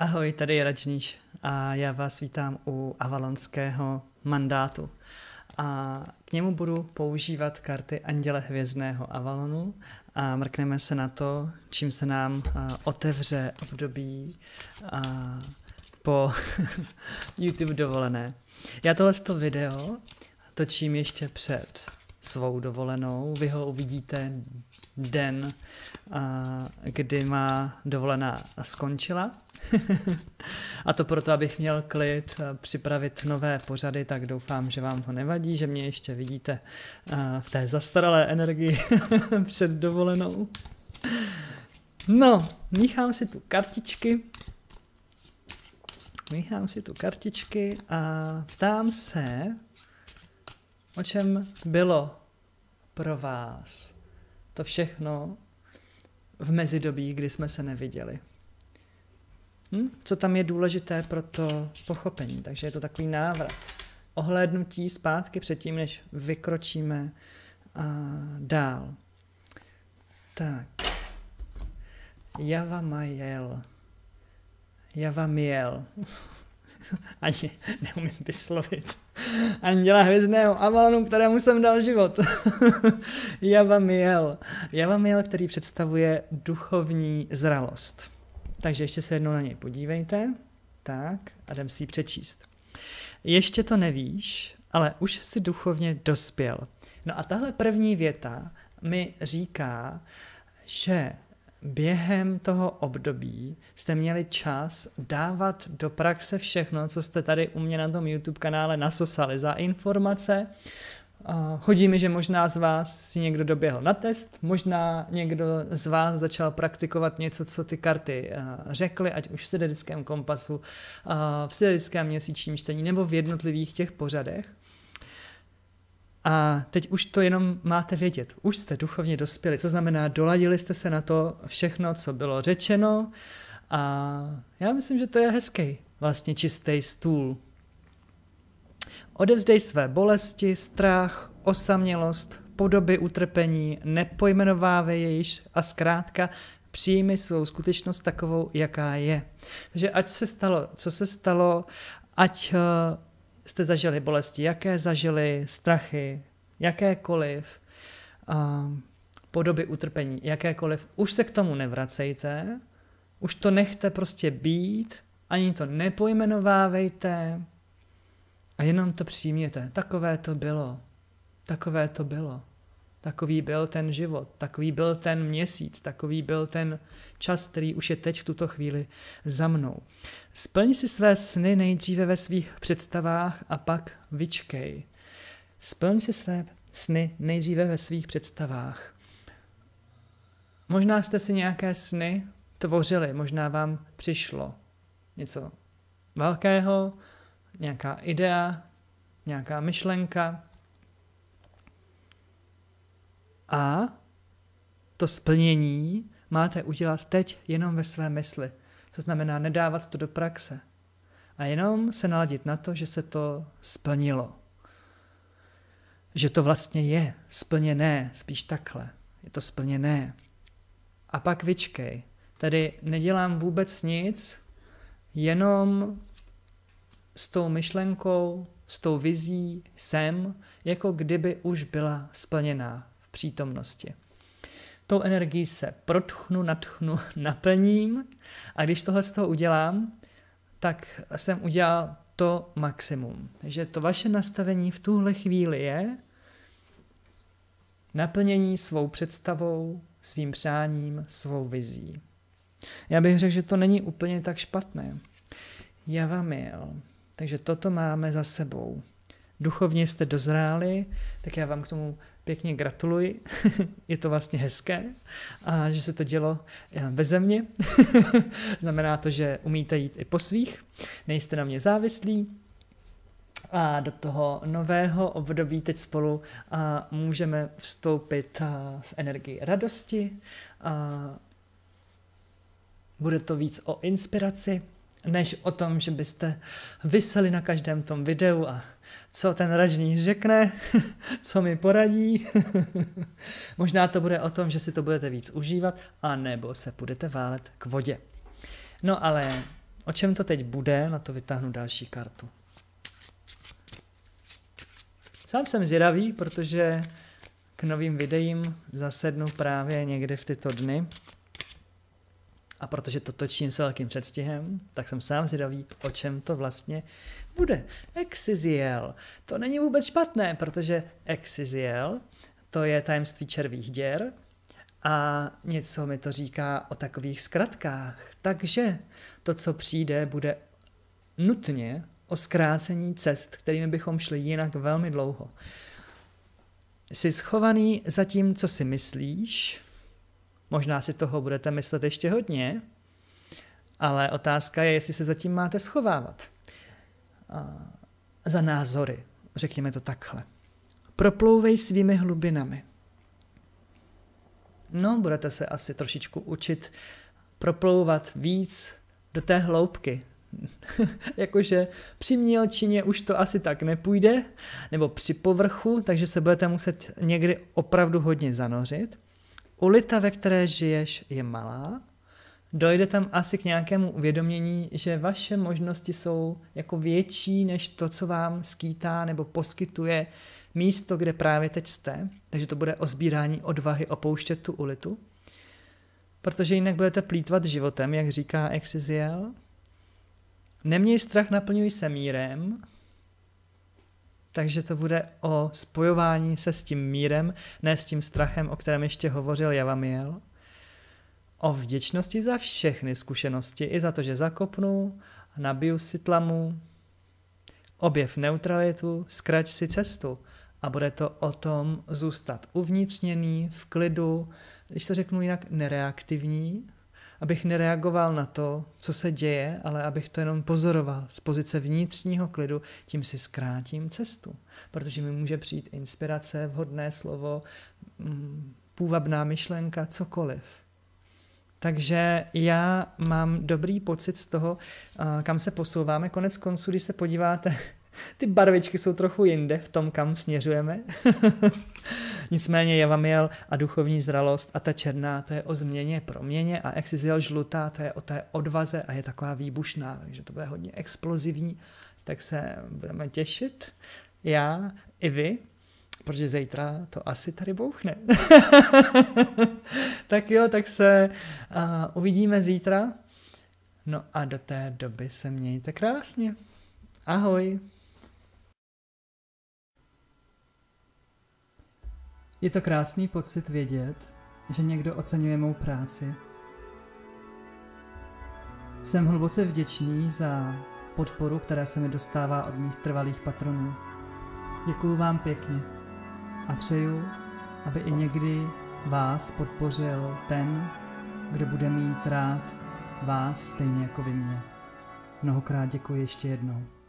Ahoj, tady je Radžníš a já vás vítám u avalonského mandátu. A k němu budu používat karty Anděle Hvězdného Avalonu a mrkneme se na to, čím se nám otevře období po YouTube dovolené. Já tohle to video točím ještě před svou dovolenou. Vy ho uvidíte den, kdy má dovolená skončila. a to proto, abych měl klid eh, připravit nové pořady, tak doufám, že vám to nevadí, že mě ještě vidíte eh, v té zastaralé energii před dovolenou. No, míchám si tu kartičky. Míchám si tu kartičky a ptám se, o čem bylo pro vás to všechno v mezidobí, kdy jsme se neviděli hm, co tam je důležité pro to pochopení. Takže je to takový návrat. Ohlédnutí zpátky předtím, než vykročíme a dál. Tak. Java Majel. Java Miel. Ani neumím vyslovit. Anděla hvězdného Avalonu, kterému jsem dal život. Java Miel. Java Miel, který představuje duchovní zralost. Takže ještě se jednou na něj podívejte. Tak a jdem si ji přečíst. Ještě to nevíš, ale už si duchovně dospěl. No a tahle první věta mi říká, že během toho období jste měli čas dávat do praxe všechno, co jste tady u mě na tom YouTube kanále nasosali za informace, Hodí mi, že možná z vás si někdo doběhl na test, možná někdo z vás začal praktikovat něco, co ty karty eh, řekly, ať už v siderickém kompasu, eh, v siderickém měsíčním čtení nebo v jednotlivých těch pořadech. A teď už to jenom máte vědět. Už jste duchovně dospěli, co znamená, doladili jste se na to všechno, co bylo řečeno. A já myslím, že to je hezký, vlastně čistý stůl Odevzdej své bolesti, strach, osamělost, podoby utrpení, nepojmenovávej jejíž a zkrátka přijmi svou skutečnost takovou, jaká je. Takže ať se stalo, co se stalo, ať eh, jste zažili bolesti, jaké zažili strachy, jakékoliv, eh, podoby utrpení, jakékoliv, už se k tomu nevracejte, už to nechte prostě být, ani to nepojmenovávejte, a jenom to přijměte. Takové to bylo. Takové to bylo. Takový byl ten život, takový byl ten měsíc, takový byl ten čas, který už je teď v tuto chvíli za mnou. Splň si své sny nejdříve ve svých představách a pak vyčkej. Splň si své sny nejdříve ve svých představách. Možná jste si nějaké sny tvořili, možná vám přišlo něco velkého, nějaká idea, nějaká myšlenka. A to splnění máte udělat teď jenom ve své mysli. To znamená nedávat to do praxe. A jenom se naladit na to, že se to splnilo. Že to vlastně je splněné, spíš takhle. Je to splněné. A pak vyčkej. Tedy nedělám vůbec nic, jenom s tou myšlenkou, s tou vizí jsem, jako kdyby už byla splněná v přítomnosti. Tou energií se protchnu, natchnu, naplním a když tohle z toho udělám, tak jsem udělal to maximum. Takže to vaše nastavení v tuhle chvíli je naplnění svou představou, svým přáním, svou vizí. Já bych řekl, že to není úplně tak špatné. Já jel. Takže toto máme za sebou. Duchovně jste dozráli, tak já vám k tomu pěkně gratuluji. je to vlastně hezké, a že se to dělo eh, beze mě. Znamená to, že umíte jít i po svých, nejste na mě závislí, a do toho nového období teď spolu a můžeme vstoupit v energii radosti. A, bude to víc o inspiraci, než o tom, že byste vyseli na každém tom videu a co ten ražní řekne, co mi poradí. Možná to bude o tom, že si to budete víc užívat, a nebo se budete válet k vodě. No ale o čem to teď bude, na to vytáhnu další kartu. Sám jsem zvědavý, protože k novým videím zasednu právě někdy v tyto dny. A protože to točím s velkým předstihem, tak jsem sám zvědavý, o čem to vlastně bude. Exiziel. To není vůbec špatné, protože Exiziel to je tajemství červých děr a něco mi to říká o takových zkratkách. Takže to, co přijde, bude nutně o zkrácení cest, kterými bychom šli jinak velmi dlouho. Jsi schovaný za tím, co si myslíš, Možná si toho budete myslet ještě hodně, ale otázka je, jestli se zatím máte schovávat za názory, řekněme to takhle. Proplouvej svými hlubinami. No, budete se asi trošičku učit proplouvat víc do té hloubky. Jakože při mělčině už to asi tak nepůjde, nebo při povrchu, takže se budete muset někdy opravdu hodně zanořit. Ulita, ve které žiješ, je malá. Dojde tam asi k nějakému uvědomění, že vaše možnosti jsou jako větší než to, co vám skýtá nebo poskytuje místo, kde právě teď jste. Takže to bude o sbírání odvahy opouštět tu ulitu. Protože jinak budete plítvat životem, jak říká Exiziel. Neměj strach, naplňuj se mírem, takže to bude o spojování se s tím mírem, ne s tím strachem, o kterém ještě hovořil Javamiel. O vděčnosti za všechny zkušenosti, i za to, že zakopnu, nabiju si tlamu, objev neutralitu, zkrať si cestu. A bude to o tom zůstat uvnitřněný, v klidu, když to řeknu jinak, nereaktivní, abych nereagoval na to, co se děje, ale abych to jenom pozoroval z pozice vnitřního klidu, tím si zkrátím cestu. Protože mi může přijít inspirace, vhodné slovo, mm, půvabná myšlenka, cokoliv. Takže já mám dobrý pocit z toho, kam se posouváme. Konec konců, když se podíváte ty barvičky jsou trochu jinde v tom, kam směřujeme. Nicméně vám jel a duchovní zralost a ta černá, to je o změně, proměně a Exiziel žlutá, to je o té odvaze a je taková výbušná, takže to bude hodně explozivní, tak se budeme těšit. Já i vy, protože zítra to asi tady bouchne. tak jo, tak se uh, uvidíme zítra. No a do té doby se mějte krásně. Ahoj! Je to krásný pocit vědět, že někdo oceňuje mou práci. Jsem hluboce vděčný za podporu, která se mi dostává od mých trvalých patronů. Děkuju vám pěkně a přeju, aby i někdy vás podpořil ten, kdo bude mít rád vás stejně jako vy mě. Mnohokrát děkuji ještě jednou.